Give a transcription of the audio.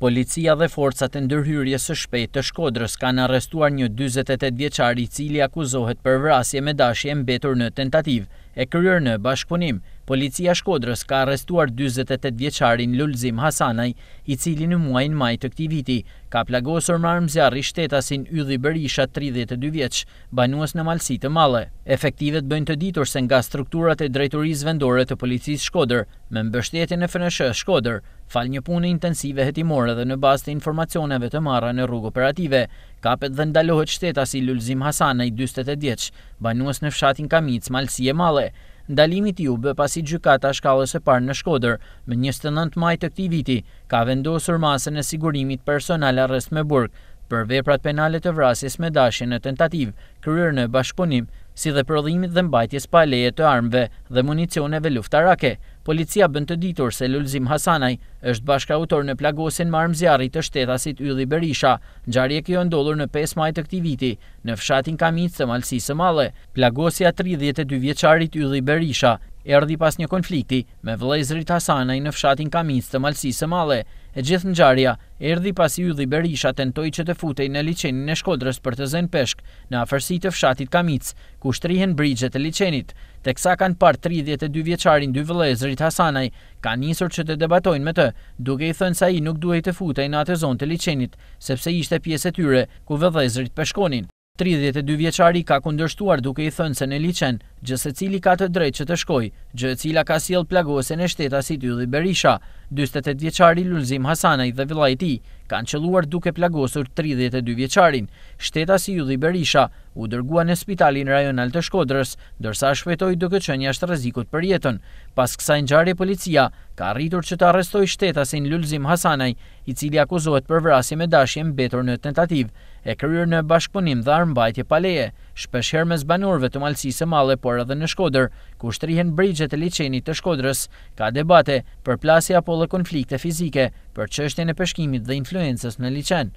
Policia dhe forcat e ndërhyrje së shpejt të shkodrës kanë arrestuar një 28 vjeqari cili akuzohet për vrasje me dashje mbetur në tentativ e kryer në bashkëpunim. Policia shkodrës ka arrestuar 28 vjeqarin Lulzim Hasanaj, i cili në muajnë maj të këti viti. Ka plagosur marë i shtetasin Ydhi Berisha 32 vjeqë, banuas në malsi të male. Efektivet bëjnë të ditur se nga strukturat e drejturiz vendore të policis shkodrë, me mbështetin e fënëshë shkodrë, fal një punë intensive hetimore dhe në bazë të informacioneve të marra në rrugë operative, kapet dhe ndalohet shteta si Lulzim Hasana i 28 djeç, banuës në fshatin Kamic, Malsi e Male. Ndalimit ju bë pasi gjykata shkallës e parë në Shkodër, më 29 maj të këti viti, ka vendosur masën e sigurimit personal arrest me burg, për veprat penale të vrasjes me dashje në tentativë, kryer në bashkëpunim si dhe prodhimit dhe mbajtjes pa leje të armëve dhe municioneve luftarake. Policia bën të ditur se Lulzim Hasanaj është bashkë autor në plagosin marmë zjarit të shtetasit Ylli Berisha, gjarje kjo ndolur në 5 majtë të këti viti, në fshatin kamit të malsisë male. Plagosja 32 vjeqarit Ylli Berisha, erdi pas një konflikti me vlejzrit Hasanaj në fshatin kamins të malsisë male, e gjithë në gjarja erdi pas i udi Berisha tentoj që të futej në licenin e shkodrës për të zënë peshk në afërsi të fshatit kamins, ku shtrihen brigjet e licenit, të kësa kanë par 32 vjeqarin dy vlejzrit Hasanaj, ka njësër që të debatojnë me të, duke i thënë sa i nuk duhet të futej në atë zonë të licenit, sepse ishte pjesë e tyre ku vlejzrit peshkonin. 32 vjeçari ka kundërshtuar duke i thënë se në liçen gjëse cili ka të drejtë që të shkoj, gjë e cila ka sjell plagose në shteta si Tylli Berisha. 48 vjeçari Lulzim Hasanaj dhe vëllai i tij kanë qelluar duke plagosur 32 vjeçarin. Shteta si Tylli Berisha u dërgua në spitalin rajonal të Shkodrës, ndërsa shpëtoi duke një jashtë rrezikut për jetën. Pas kësaj ngjarje policia ka arritur që të arrestoj shtetasin Lulzim Hasanaj, i cili akuzohet për vrasje me dashje mbetur në tentativë, e kryer në bashkëpunim dhe armbajtje pa leje shpesher me zbanurve të malësisë male, por edhe në Shkoder, ku shtrihen brigjet e licenit të Shkodrës, ka debate për plasja apo dhe konflikte fizike për qështjen e pëshkimit dhe influences në licen.